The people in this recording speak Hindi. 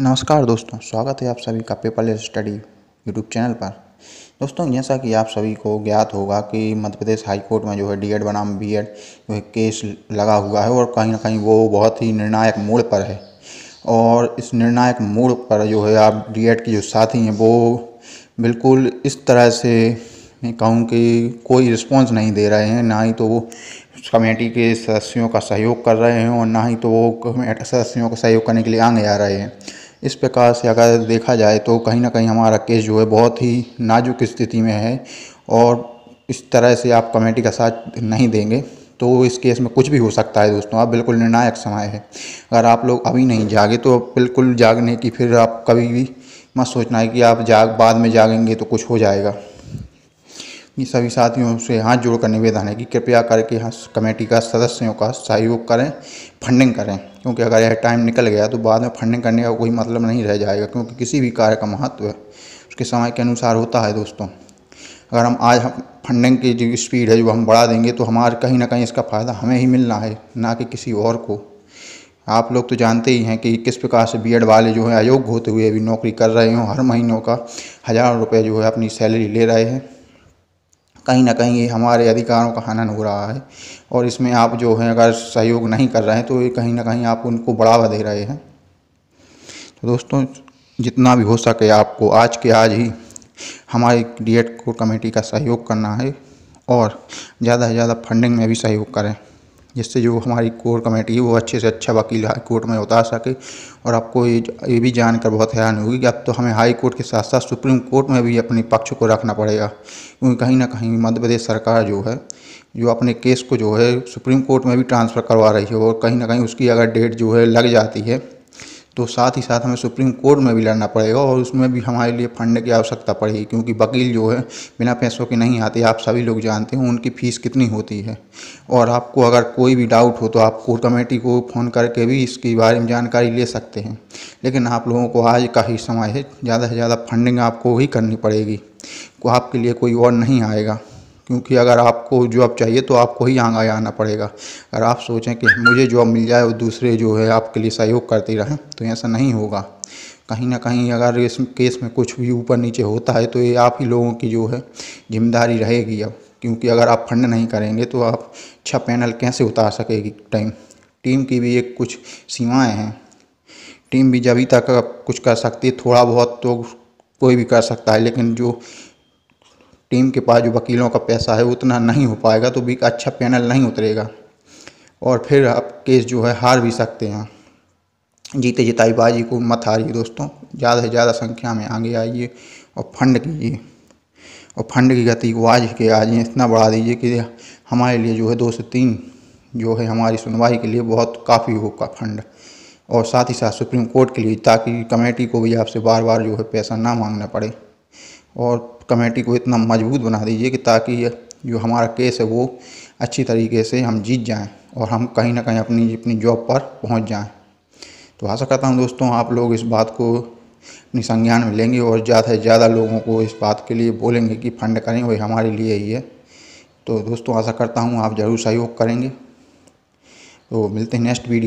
नमस्कार दोस्तों स्वागत है आप सभी का पेपरलेस स्टडी यूट्यूब चैनल पर दोस्तों जैसा कि आप सभी को ज्ञात होगा कि मध्य प्रदेश हाई कोर्ट में जो है डीएड बनाम बीएड जो है केस लगा हुआ है और कहीं ना कहीं वो बहुत ही निर्णायक मोड़ पर है और इस निर्णायक मोड़ पर जो है आप डीएड की जो साथी हैं वो बिल्कुल इस तरह से मैं कहूँ कि कोई रिस्पॉन्स नहीं दे रहे हैं ना ही तो वो कमेटी के सदस्यों का सहयोग कर रहे हैं और ना ही तो वो सदस्यों का सहयोग करने के लिए आगे आ रहे हैं इस प्रकार से अगर देखा जाए तो कहीं ना कहीं हमारा केस जो है बहुत ही नाजुक स्थिति में है और इस तरह से आप कमेटी का साथ नहीं देंगे तो इस केस में कुछ भी हो सकता है दोस्तों आप बिल्कुल निर्णायक समय है अगर आप लोग अभी नहीं जागे तो बिल्कुल जागने की फिर आप कभी भी मत सोचना है कि आप जाग बाद में जागेंगे तो कुछ हो जाएगा इन सभी साथियों से हाथ जोड़कर निवेदन है कि कृपया करके यहाँ कमेटी का सदस्यों का सहयोग करें फंडिंग करें क्योंकि अगर यह टाइम निकल गया तो बाद में फंडिंग करने का कोई मतलब नहीं रह जाएगा क्योंकि किसी भी कार्य का महत्व है उसके समय के अनुसार होता है दोस्तों अगर हम आज हम फंडिंग की जो स्पीड है जो हम बढ़ा देंगे तो हमारे कहीं ना कहीं इसका फ़ायदा हमें ही मिलना है ना कि किसी और को आप लोग तो जानते ही हैं कि किस प्रकार से बीएड वाले जो हैं अयोग्य होते हुए अभी नौकरी कर रहे हों हर महीनों का हज़ारों रुपये जो है अपनी सैलरी ले रहे हैं कहीं ना कहीं ये हमारे अधिकारों का हनन हो रहा है और इसमें आप जो है अगर सहयोग नहीं कर रहे हैं तो ये कहीं ना कहीं आप उनको बढ़ावा दे रहे हैं तो दोस्तों जितना भी हो सके आपको आज के आज ही हमारी डी कोर कमेटी का सहयोग करना है और ज़्यादा से ज़्यादा फंडिंग में भी सहयोग करें जिससे जो हमारी कोर कमेटी है वो अच्छे से अच्छा वकील हाई कोर्ट में उतार सके और आपको ये ये भी जानकर बहुत हैरानी होगी कि अब तो हमें हाई कोर्ट के साथ साथ सुप्रीम कोर्ट में भी अपने पक्ष को रखना पड़ेगा क्योंकि कहीं ना कहीं मध्य प्रदेश सरकार जो है जो अपने केस को जो है सुप्रीम कोर्ट में भी ट्रांसफ़र करवा रही है और कहीं ना कहीं उसकी अगर डेट जो है लग जाती है तो साथ ही साथ हमें सुप्रीम कोर्ट में भी लड़ना पड़ेगा और उसमें भी हमारे लिए फंड की आवश्यकता पड़ेगी क्योंकि वकील जो है बिना पैसों के नहीं आते आप सभी लोग जानते हैं उनकी फ़ीस कितनी होती है और आपको अगर कोई भी डाउट हो तो आप कोर्ट कमेटी को फ़ोन करके भी इसके बारे में जानकारी ले सकते हैं लेकिन आप लोगों को आज का ही समय है ज़्यादा से ज़्यादा फंडिंग आपको ही करनी पड़ेगी आपके लिए कोई और नहीं आएगा क्योंकि अगर आपको जॉब चाहिए तो आपको ही यहाँ आना पड़ेगा अगर आप सोचें कि मुझे जॉब मिल जाए और दूसरे जो है आपके लिए सहयोग करते रहें तो ऐसा नहीं होगा कहीं ना कहीं अगर इस केस में कुछ भी ऊपर नीचे होता है तो ये आप ही लोगों की जो है जिम्मेदारी रहेगी अब क्योंकि अगर आप फंड नहीं करेंगे तो आप अच्छा पैनल कैसे उतार सकेगी टाइम टीम की भी एक कुछ सीमाएं हैं टीम भी जब तक कुछ कर सकती है थोड़ा बहुत तो कोई भी कर सकता है लेकिन जो टीम के पास जो वकीलों का पैसा है उतना नहीं हो पाएगा तो भी अच्छा पैनल नहीं उतरेगा और फिर आप केस जो है हार भी सकते हैं जीते जिताई बाजी को मत हारिए दोस्तों ज़्यादा से ज़्यादा संख्या में आगे आइए और फंड कीजिए और फंड की गति को आज के आज इतना बढ़ा दीजिए कि हमारे लिए जो है दो से तीन जो है हमारी सुनवाई के लिए बहुत काफ़ी होगा फंड और साथ ही साथ सुप्रीम कोर्ट के लिए ताकि कमेटी को भी आपसे बार बार जो है पैसा ना मांगना पड़े और कमेटी को इतना मजबूत बना दीजिए कि ताकि जो हमारा केस है वो अच्छी तरीके से हम जीत जाएँ और हम कहीं ना कहीं अपनी अपनी जॉब पर पहुँच जाएँ तो आशा करता हूँ दोस्तों आप लोग इस बात को अपनी संज्ञान में लेंगे और ज़्यादा से ज़्यादा लोगों को इस बात के लिए बोलेंगे कि फंड करें वही हमारे लिए ही है तो दोस्तों आशा करता हूँ आप ज़रूर सहयोग करेंगे तो मिलते हैं नेक्स्ट वीडियो